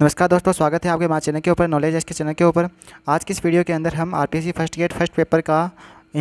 नमस्कार दोस्तों स्वागत है आपके हमारे चैनल के ऊपर नॉलेज के चैनल के ऊपर आज की इस वीडियो के अंदर हम RPC first grade first paper का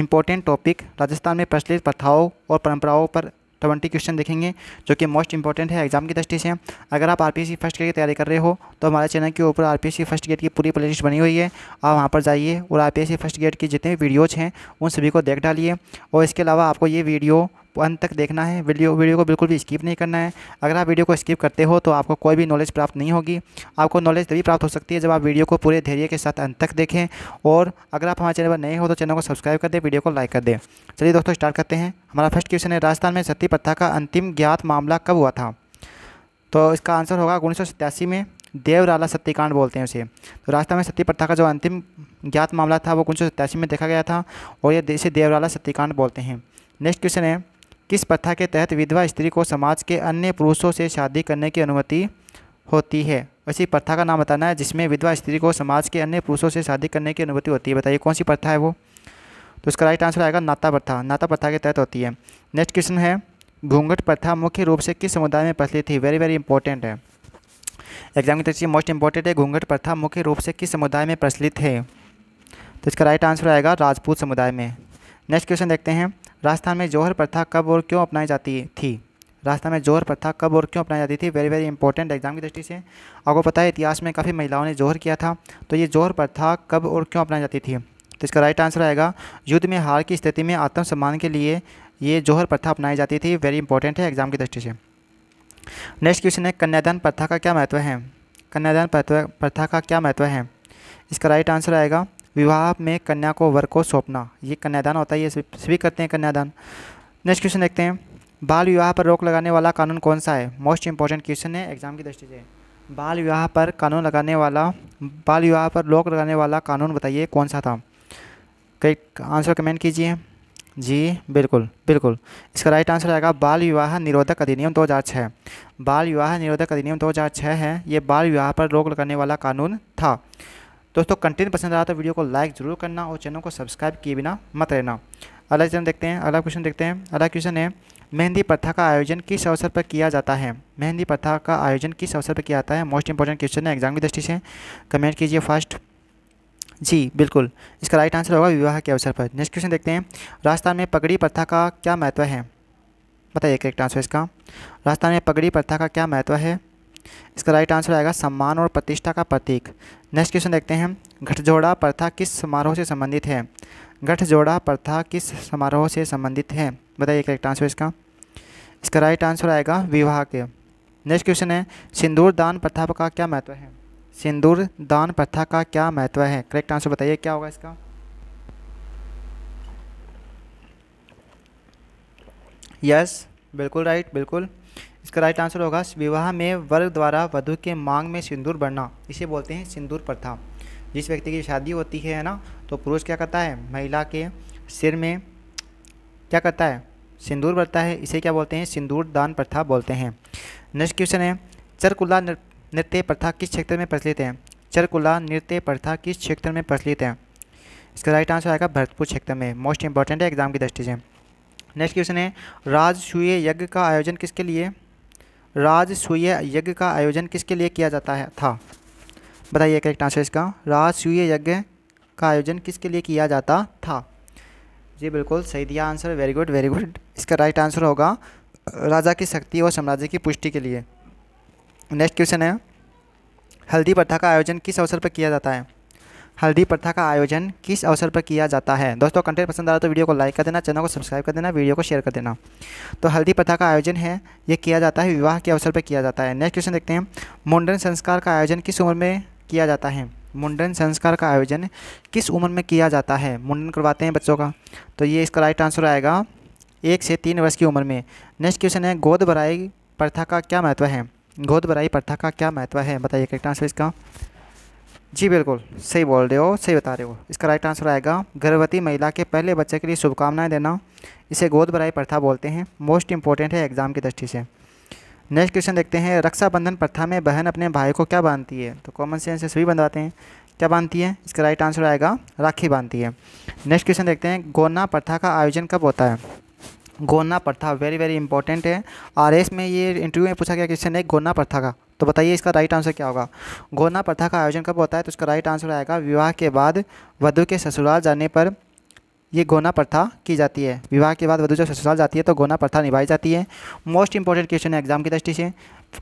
इंपॉर्टेंट टॉपिक राजस्थान में प्रचलित प्रथाओं और परंपराओं पर ट्वेंटी क्वेश्चन देखेंगे जो कि मोस्ट इंपॉर्टेंट है एग्जाम की दृष्टि से अगर आप आर फर्स्ट गेट की तैयारी कर रहे हो तो हमारे चैनल के ऊपर आर फर्स्ट ग्रेड की पूरी प्ले बनी हुई है आप वहाँ पर जाइए और आर फर्स्ट ग्रेड की जितने वीडियोज़ हैं उन सभी को देख डालिए और इसके अलावा आपको ये वीडियो अंत तक देखना है वीडियो वीडियो को बिल्कुल भी स्किप नहीं करना है अगर आप वीडियो को स्किप करते हो तो आपको कोई भी नॉलेज प्राप्त नहीं होगी आपको नॉलेज तभी प्राप्त हो सकती है जब आप वीडियो को पूरे धैर्य के साथ अंत तक देखें और अगर आप हमारे चैनल पर नए हो तो चैनल को सब्सक्राइब कर दें वीडियो को लाइक कर दें चलिए दोस्तों स्टार्ट करते हैं हमारा फर्स्ट क्वेश्चन है राजस्थान में सती प्रथा का अंतिम ज्ञात मामला कब हुआ था तो इसका आंसर होगा उन्नीस में देवराला सत्यकांड बोलते हैं उसे तो राजस्थान में सती प्रथा का जो अंतिम ज्ञात मामला था वो उन्नीस में देखा गया था और ये इसे देवराला सत्यकांड बोलते हैं नेक्स्ट क्वेश्चन है किस प्रथा के तहत विधवा स्त्री को समाज के अन्य पुरुषों से शादी करने की अनुमति होती है ऐसी प्रथा का नाम बताना है जिसमें विधवा स्त्री को समाज के अन्य पुरुषों से शादी करने की अनुमति होती है बताइए कौन सी प्रथा है वो तो इसका राइट आंसर आएगा नाता प्रथा नाता प्रथा के तहत होती है नेक्स्ट क्वेश्चन है घूंघट प्रथा मुख्य रूप से किस समुदाय में प्रचलित थी वेरी वेरी इंपॉर्टेंट है एग्जाम की तरफ मोस्ट इंपॉर्टेंट है घूंघट प्रथा मुख्य रूप से किस समुदाय में प्रचलित है तो इसका राइट आंसर आएगा राजपूत समुदाय में नेक्स्ट क्वेश्चन देखते हैं राजस्थान में जौहर प्रथा कब और क्यों अपनाई जाती थी राजस्थान में जौहर प्रथा कब और क्यों अपनाई जाती थी वेरी वेरी इंपॉर्टेंट एग्जाम की दृष्टि से आपको पता है इतिहास में काफ़ी महिलाओं ने जौहर किया था तो ये जौहर प्रथा कब और क्यों अपनाई जाती थी तो इसका राइट आंसर आएगा युद्ध में हार की स्थिति में आत्मसम्मान के लिए ये जौहर प्रथा अपनाई जाती थी वेरी इंपॉर्टेंट है एग्जाम की दृष्टि से नेक्स्ट क्वेश्चन है कन्यादान प्रथा का क्या महत्व है कन्यादान प्रथा का क्या महत्व है इसका राइट आंसर आएगा विवाह में कन्या को वर को सौंपना ये कन्यादान होता है ये सभी करते हैं कन्यादान नेक्स्ट क्वेश्चन देखते हैं बाल विवाह पर रोक लगाने वाला कानून कौन सा है मोस्ट इंपॉर्टेंट क्वेश्चन है एग्जाम की दृष्टि से बाल विवाह पर कानून लगाने वाला बाल विवाह पर रोक लगाने वाला कानून बताइए कौन सा था कई आंसर कमेंट कीजिए जी बिल्कुल बिल्कुल इसका राइट आंसर आएगा बाल विवाह निरोधक अधिनियम 2006 बाल विवाह निरोधक अधिनियम 2006 है ये बाल विवाह पर रोक लगाने वाला कानून था दोस्तों कंटेंट पसंद आया तो वीडियो को लाइक ज़रूर करना और चैनल को सब्सक्राइब किए बिना मत रहना अगला क्वेश्चन देखते हैं अगला क्वेश्चन देखते हैं अगला क्वेश्चन है मेहंदी प्रथा का आयोजन किस अवसर पर किया जाता है मेहंदी प्रथा का आयोजन किस अवसर पर किया जाता है मोस्ट इंपॉर्टेंट क्वेश्चन है एग्जाम की दृष्टि से कमेंट कीजिए फर्स्ट जी बिल्कुल इसका राइट आंसर होगा विवाह के अवसर पर नेक्स्ट क्वेश्चन देखते हैं राजस्थान में पगड़ी प्रथा का क्या महत्व है बताइए करेक्ट आंसर इसका राजस्थान में पगड़ी प्रथा का क्या महत्व है इसका राइट आंसर आएगा सम्मान और प्रतिष्ठा का प्रतीक नेक्स्ट क्वेश्चन देखते हैं घटजोड़ा प्रथा किस समारोह से संबंधित है घटजोड़ा प्रथा किस समारोह से संबंधित है बताइए करेक्ट आंसर इसका इसका राइट आंसर आएगा विवाह के नेक्स्ट क्वेश्चन है सिंदूर दान प्रथा का क्या महत्व है सिंदूर दान प्रथा का क्या महत्व है करेक्ट आंसर बताइए क्या होगा इसका यस yes, बिल्कुल राइट बिल्कुल इसका राइट आंसर होगा विवाह में वर्ग द्वारा वधु के मांग में सिंदूर बढ़ना इसे बोलते हैं सिंदूर प्रथा जिस व्यक्ति की शादी होती है ना तो पुरुष क्या करता है महिला के सिर में क्या करता है सिंदूर बढ़ता है इसे क्या बोलते हैं सिंदूर दान प्रथा बोलते हैं नेक्स्ट क्वेश्चन है चरकुला नृत्य प्रथा किस क्षेत्र में प्रचलित है चरकुला नृत्य प्रथा किस क्षेत्र में प्रचलित है इसका राइट आंसर आएगा भरतपुर क्षेत्र में मोस्ट इंपॉर्टेंट है एग्जाम की दृष्टि से नेक्स्ट क्वेश्चन है राजसूय यज्ञ का आयोजन किसके लिए राजसूय यज्ञ का आयोजन किसके लिए किया जाता है था बताइए करेक्ट आंसर इसका राजसूय यज्ञ का आयोजन किसके लिए किया जाता था जी बिल्कुल सही दिया answer very good very good इसका राइट आंसर होगा राजा की शक्ति और साम्राज्य की पुष्टि के लिए नेक्स्ट क्वेश्चन है हल्दी प्रथा का आयोजन किस अवसर पर किया जाता है हल्दी प्रथा का आयोजन किस अवसर पर किया जाता है दोस्तों कंटेंट पसंद आ रहा तो वीडियो को लाइक कर देना चैनल को सब्सक्राइब कर देना वीडियो को शेयर कर देना तो हल्दी प्रथा का आयोजन है ये किया जाता है विवाह के अवसर पर किया जाता है नेक्स्ट क्वेश्चन देखते हैं मुंडन संस्कार का आयोजन किस उम्र में किया जाता है मुंडन संस्कार का आयोजन किस उम्र में किया जाता है मुंडन करवाते हैं बच्चों का तो ये इसका राइट आंसर आएगा एक से तीन वर्ष की उम्र में नेक्स्ट क्वेश्चन है गोद भराई प्रथा का क्या महत्व है गोद भराई प्रथा का क्या महत्व है बताइए करेक्ट आंसर इसका जी बिल्कुल सही बोल रहे हो सही बता रहे हो इसका राइट आंसर आएगा गर्भवती महिला के पहले बच्चे के लिए शुभकामनाएं देना इसे गोद भराई प्रथा बोलते हैं मोस्ट इंपॉर्टेंट है एग्ज़ाम की दृष्टि से नेक्स्ट क्वेश्चन देखते हैं रक्षाबंधन प्रथा में बहन अपने भाई को क्या बांधती है तो कॉमन सेंस से सभी बंधवाते हैं क्या बांधती है इसका राइट आंसर आएगा राखी बांधती है नेक्स्ट क्वेश्चन देखते हैं गोना प्रथा का आयोजन कब होता है गोना प्रथा वेरी वेरी इंपॉर्टेंट है आर एस में ये इंटरव्यू में पूछा गया क्वेश्चन है गोना प्रथा का तो बताइए इसका राइट आंसर क्या होगा गोना प्रथा का आयोजन कब होता है तो इसका राइट आंसर आएगा विवाह के बाद वधु के ससुराल जाने पर ये गोना प्रथा की जाती है विवाह के बाद वधु जब ससुराल जाती है तो गोना प्रथा निभाई जाती है मोस्ट इंपॉर्टेंट क्वेश्चन है एग्जाम की दृष्टि से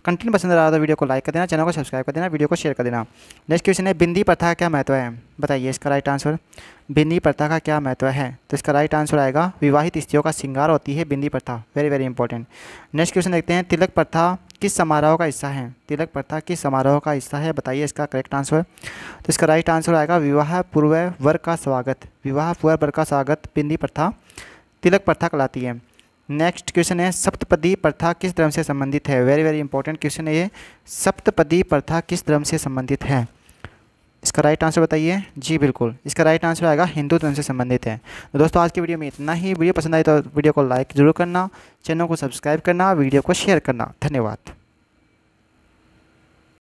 कंटेंट पसंद आ रहा तो वीडियो को लाइक कर देना चैनल को सब्सक्राइब कर देना वीडियो को शेयर कर देना नेक्स्ट क्वेश्चन है बिंदी प्रथा का क्या महत्व है बताइए इसका राइट आंसर बिंदी प्रथा का क्या महत्व है तो इसका राइट आंसर आएगा विवाहित स्त्रियों का श्रृंगार होती है बिंदी प्रथा very very important next question देखते हैं तिलक प्रथा किस समारोह का हिस्सा है तिलक प्रथा किस समारोह का हिस्सा है बताइए इसका करेक्ट आंसर है तो इसका राइट आंसर आएगा विवाह पूर्व वर्ग का स्वागत विवाह पूर्व वर्ग का स्वागत पिंडी प्रथा तिलक प्रथा कहलाती है नेक्स्ट क्वेश्चन है सप्तपदी प्रथा किस धर्म से संबंधित है वेरी वेरी इंपॉर्टेंट क्वेश्चन है ये सप्तपदी प्रथा किस धर्म से संबंधित है इसका राइट आंसर बताइए जी बिल्कुल इसका राइट आंसर आएगा हिंदू धर्म से संबंधित है तो दोस्तों आज की वीडियो में इतना ही वीडियो पसंद आए तो वीडियो को लाइक ज़रूर करना चैनल को सब्सक्राइब करना वीडियो को शेयर करना धन्यवाद